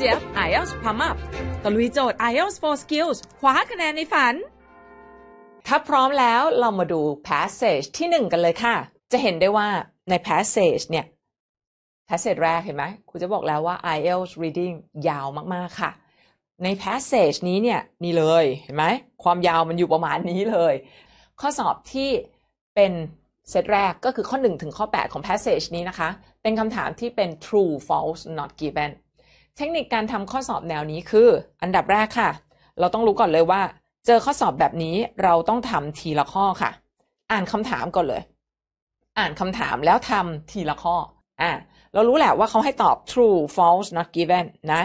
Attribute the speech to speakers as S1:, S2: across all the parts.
S1: จี๊ยบ IELTS พัมอัพตะลุยโจทย์ IELTS for Skills คว้าคะแนนในฝัน ถ้าพร้อมแล้วเรามาดู passage ที่ 1 กันเลยค่ะ จะเห็นได้ว่าใน passage เนี่ย passage แรกเห็นไหมครูจะบอกแล้วว่า IELTS reading ยาวมาก ๆ ค่ะ ใน passage นี้เนี่ย นี่เลยเห็นไหม ความยาวมันอยู่ประมาณนี้เลย ข้อสอบที่เป็นเซตแรกก็คือข้อ 1 ถึงข้อ 8 ของ passage นี้นะคะ เป็นคำถามที่เป็น true false not given เทคนิคการทำข้อสอบแนวนี้คืออันดับแรกค่ะ เราต้องรู้ก่อนเลยว่า เจอข้อสอบแบบนี้เราต้องทำทีละข้อค่ะ อ่านคำถามก่อนเลย อ่านคำถามแล้วทำทีละข้ออ่ะเรารู้แหละว่าเขาให้ตอบ true false not given นะ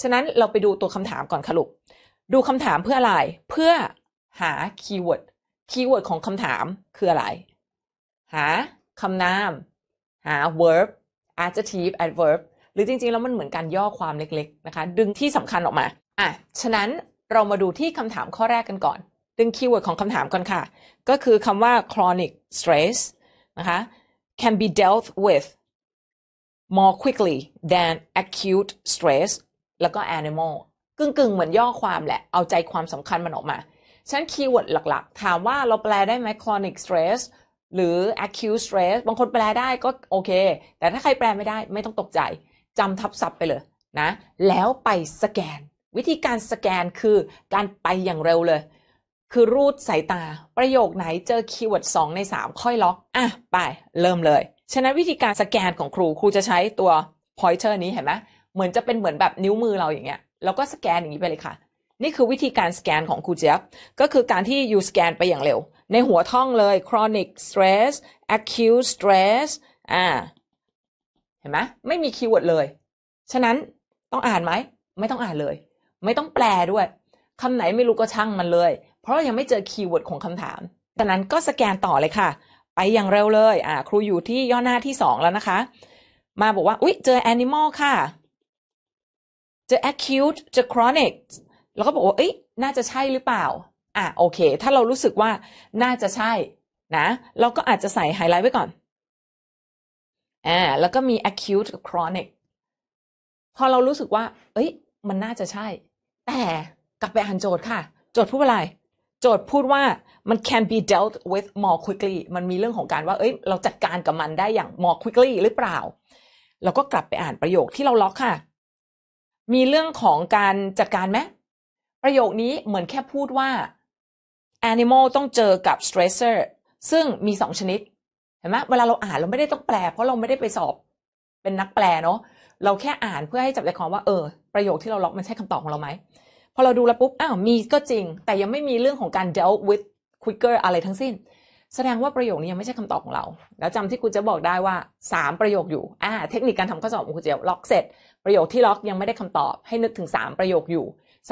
S1: ฉะนั้นเราไปดูตัวคำถามก่อนค่ะลูกดูคำถามเพื่ออะไร เพื่อหาคีย์เวิร์ดคีย์เวิร์ดของคำถามคืออะไรหาคำนามหา verb adjective adverb หรือจริงๆแล้วมันเหมือนการย่อความเล็ก ๆ นะคะ ดึงที่สำคัญออกมา อ่ะ ฉะนั้นเรามาดูที่คำถามข้อแรกกันก่อน ดึงคีย์เวิร์ดของคำถามก่อนค่ะ ก็คือคำว่า chronic stress นะคะ can be dealt with more quickly than acute stress แล้วก็ animal กึ่งๆเหมือนย่อความแหละเอาใจความสำคัญมันออกมา ฉะนั้นคีย์เวิร์ดหลักๆ ถามว่าเราแปลได้ไหม chronic stress หรือ acute stress บางคนแปลได้ก็โอเคแต่ถ้าใครแปลไม่ได้ไม่ต้องตกใจจำทับศัพท์ไปเลยนะแล้วไปสแกน วิธีการสแกนคือการไปอย่างเร็วเลย คือรูดสายตาประโยคไหนเจอคีย์เวิร์ดสองในสามค่อยล็อกอ่ะไปเริ่มเลยฉะนั้นวิธีการสแกนของครูครูจะใช้ตัวพอยเตอร์นี้เห็นไหมเหมือนจะเป็นเหมือนแบบนิ้วมือเราอย่างเงี้ย แล้วก็สแกนอย่างนี้ไปเลยค่ะนี่คือวิธีการสแกนของครูเจี๊ยบก็คือการที่อยู่สแกนไปอย่างเร็ว ในหัวท่องเลย chronic stress acute stress อ่าห็นไหมไม่มีคีย์เวิร์ดเลย ฉะนั้นต้องอ่านไหมไม่ต้องอ่านเลย ไม่ต้องแปลด้วย คำไหนไม่รู้ก็ช่างมันเลย เพราะยังไม่เจอคีย์เวิร์ดของคำถามดังนั้นก็สแกนต่อเลยค่ะ ไปอย่างเร็วเลยอ่าครูอยู่ที่ย่อหน้าที่ 2 แล้วนะคะ มาบอกว่าอุ๊ยเจอ animal ค่ะเจอ acute เจอ chronic แล้วก็บอกว่าเอ๊ยน่าจะใช่หรือเปล่าอ่ะโอเค ถ้าเรารู้สึกว่าน่าจะใช่นะเราก็อาจจะใส่ไฮไลท์ไว้ก่อนอ่าแล้วก็มี acute กับ chronic พอเรารู้สึกว่า เอ้ยมันน่าจะใช่ แต่กลับไปอ่านโจทย์ค่ะ โจทย์พูดอะไร โจทย์พูดว่ามัน can be dealt with more quickly มันมีเรื่องของการว่า เอ้ยเราจัดการกับมันได้อย่าง more quickly หรือเปล่าเราก็กลับไปอ่านประโยคที่เราล็อกค่ะ มีเรื่องของการจัดการไหมประโยคนี้เหมือนแค่พูดว่า animal ต้องเจอกับ stressor ซึ่งมีสองชนิดเห็นไหมเวลาเราอ่านเราไม่ได้ต้องแปลเพราะเราไม่ได้ไปสอบ เป็นนักแปลเนาะเราแค่อ่านเพื่อให้จับใจความว่า เออประโยคที่เราล็อกมันใช่คำตอบของเราไหมพอเราดูแล้วปุ๊บอ้าวมีก็จริง แต่ยังไม่มีเรื่องของการ deal with quicker อะไรทั้งสิ้น แสดงว่าประโยคนี้ยังไม่ใช่คำตอบของเรา แล้วจำที่คุณจะบอกได้ว่า3ประโยคอยู่ อ่า เทคนิคการทำข้อสอบของคุณเจียวล็อกเสร็จประโยคที่ล็อกยังไม่ได้คำตอบ ให้นึกถึง3ประโยคอยู่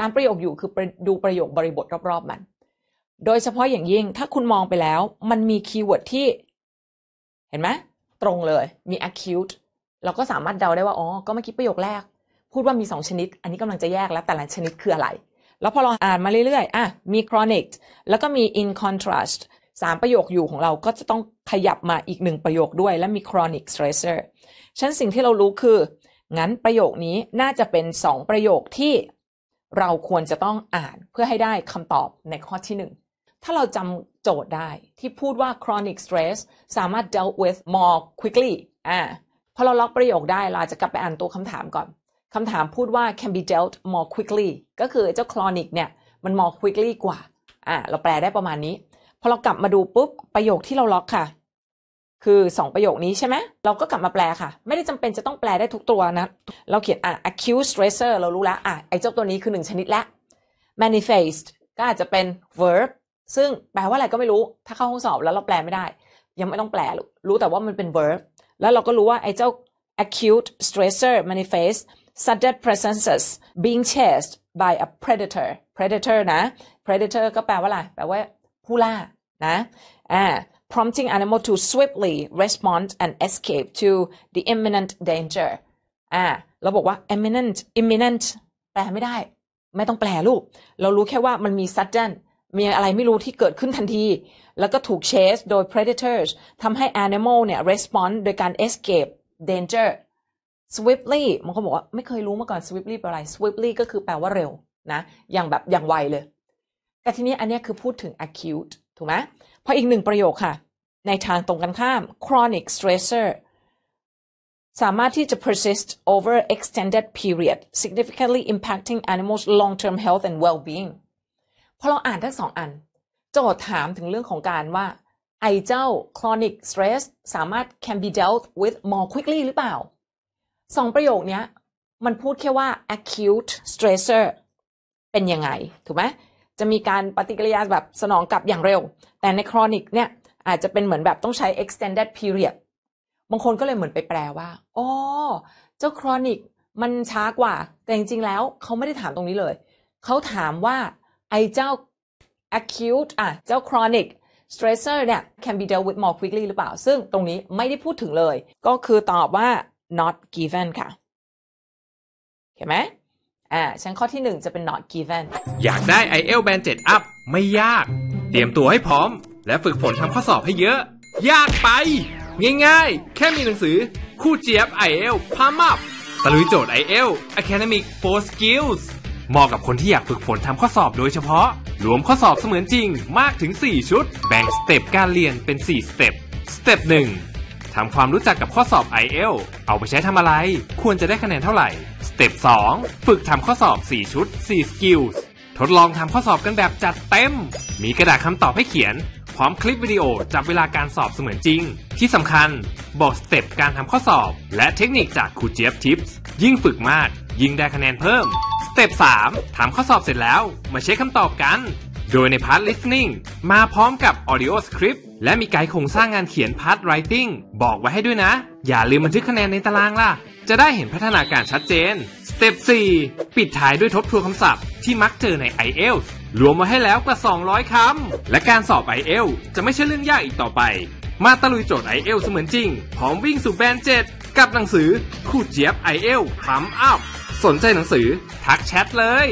S1: 3ประโยคอยู่คือดูประโยคบริบทรอบๆ มัน โดยเฉพาะอย่างยิ่งถ้าคุณมองไปแล้ว มันมีคีย์เวิร์ดที่เห็นไหมตรงเลยมี acute เราก็สามารถเดาได้ว่า อ๋อ ก็เมื่อกี้ประโยคแรก พูดว่ามี 2 ชนิด อันนี้กำลังจะแยกแล้วแต่ละชนิดคืออะไร แล้วพอเราอ่านมาเรื่อยๆอ่ะ มี chronic แล้วก็มี in contrast สามประโยคอยู่ของเราก็จะต้องขยับมาอีกหนึ่งประโยคด้วยและมี chronic stressor ฉันสิ่งที่เรารู้คือ งั้นประโยคนี้น่าจะเป็น 2 ประโยคที่เราควรจะต้องอ่านเพื่อให้ได้คำตอบในข้อที่1ถ้าเราจำโจทย์ได้ที่พูดว่า chronic stress สามารถ dealt with more quickly อ่า พอเราล็อกประโยคได้เราจะกลับไปอ่านตัวคำถามก่อน คำถามพูดว่า can be dealt more quickly ก็คือเจ้า chronic เนี่ย มัน more quickly กว่า อ่า เราแปลได้ประมาณนี้ พอเรากลับมาดูปุ๊บ ประโยคที่เราล็อกค่ะ คือ 2 ประโยคนี้ใช่ไหม เราก็กลับมาแปลค่ะ ไม่ได้จำเป็นจะต้องแปลได้ทุกตัวนะ เราเขียนอ่ะ acute stressor เรารู้แล้วอ่ะไอ้เจ้าตัวนี้คือ 1 ชนิดละ manifest ก็อาจจะเป็น verb ซึ่งแปลว่าอะไรก็ไม่รู้ ถ้าเข้าห้องสอบแล้วเราแปลไม่ได้ ยังไม่ต้องแปลรู้แต่ว่ามันเป็น verb แล้วเราก็รู้ว่า ไอ้เจ้า acute stressor manifest sudden presences being chased by a predator predator นะ predator ก็แปลว่าอะไร แปลว่า ผู้ล่านะอ่า prompting animal to swiftly respond and escape to the imminent danger อ่าเราบอกว่า imminent imminent แปลไม่ได้ ไม่ต้องแปลลูก เรารู้แค่ว่ามันมี sudden มีอะไรไม่รู้ที่เกิดขึ้นทันที แล้วก็ถูกเชส โดย predators ทำให้ animal เนี่ย r e s p o n d โดยการ escape danger swiftly มันก็บอกว่าไม่เคยรู้มาก่อน swiftly เป็อะไร swiftly ก็คือแปลว่าเร็วนะ อย่างแบบอย่างไวเลยแต่ทีนี้อันนี้คือพูดถึง acute ถูกไหมพออีกหนึ่งประโยคค่ะ ในทางตรงกันข้าม chronic stressor สามารถที่จะ persist over extended period significantly impacting animals long term health and well being พอเราอ่านทั้งสองอันโจทย์ถามถึงเรื่องของการว่า ไอเจ้า chronic stress สามารถ can be dealt with more quickly หรือเปล่า สองประโยคนี้มันพูดแค่ว่า acute stressor เป็นยังไง ถูกไหมจะมีการปฏิกิริยาแบบสนองกลับอย่างเร็ว แต่ใน chronic เนี่ยอาจจะเป็นเหมือนแบบต้องใช้ extended period บางคนก็เลยเหมือนไปแปลว่าอ๋อเจ้า chronic มันช้ากว่า แต่จริงๆแล้วเขาไม่ได้ถามตรงนี้เลยเขาถามว่าไอเจ้า acute อ่ะ เจ้า chronic stressor เนี่ย can be dealt with more quickly หรือเปล่า ซึ่งตรงนี้ไม่ได้พูดถึงเลย ก็คือตอบว่า not given ค่ะเห็นไหมอ่าชั้นข้อที่1จะเป็น not given
S2: อยากได้ IEL band 7 up ไม่ยาก เตรียมตัวให้พร้อม และฝึกฝนทำข้อสอบให้เยอะ ยากไป ง่าย ๆ แค่มีหนังสือคู่เจี๊ยบ IEL พามับตะลุยโจทย์ IEL Academic for Skills เหมาะกับคนที่อยากฝึกฝนทำข้อสอบโดยเฉพาะ รวมข้อสอบเสมือนจริง มากถึง 4 ชุด แบ่งสเต็ปการเรียนเป็น 4 สเต็ป สเต็ป 1ทำความรู้จักกับข้อสอบ i อเอลเอาไปใช้ทำอะไร ควรจะได้คะแนนเท่าไหร่ สเต็ป 2 ฝึกทำข้อสอบ 4 ชุด4สกิล ทดลองทำข้อสอบกันแบบจัดเต็ม มีกระดาษคำตอบให้เขียน พร้อมคลิปวิดีโอจับเวลาการสอบเสมือนจริง ที่สำคัญบอกสเต็ปการทำข้อสอบ และเทคนิคจากครูเจี๊ยบทิปส์ ยิ่งฝึกมากยิ่งได้คะแนนเพิ่มเต็ป3ถามข้อสอบเสร็จแล้ว มาเช็คคำตอบกัน โดยในพาร์ท listening มาพร้อมกับ audio script และมีไกด์โครงสร้างงานเขียนพาร์ท writing บอกไว้ให้ด้วยนะ อย่าลืมบันทึกคะแนนในตารางล่ะ จะได้เห็นพัฒนาการชัดเจน สเต็ป4ปิดท้ายด้วยทบทวนคำศัพท์ที่มักเจอใน IELTS รวมมาให้แล้วกว่า200คำและการสอบ IELTS จะไม่ใช่เรื่องยากอีกต่อไป มาตะลุยโจทย์ IELTS เสมือนจริงพร้อมวิ่งสู่แบนเจ็ดกับหนังสือคู่เจี๊ยบ IELTS พัมอัพสนใจหนังสือทักแชทเลย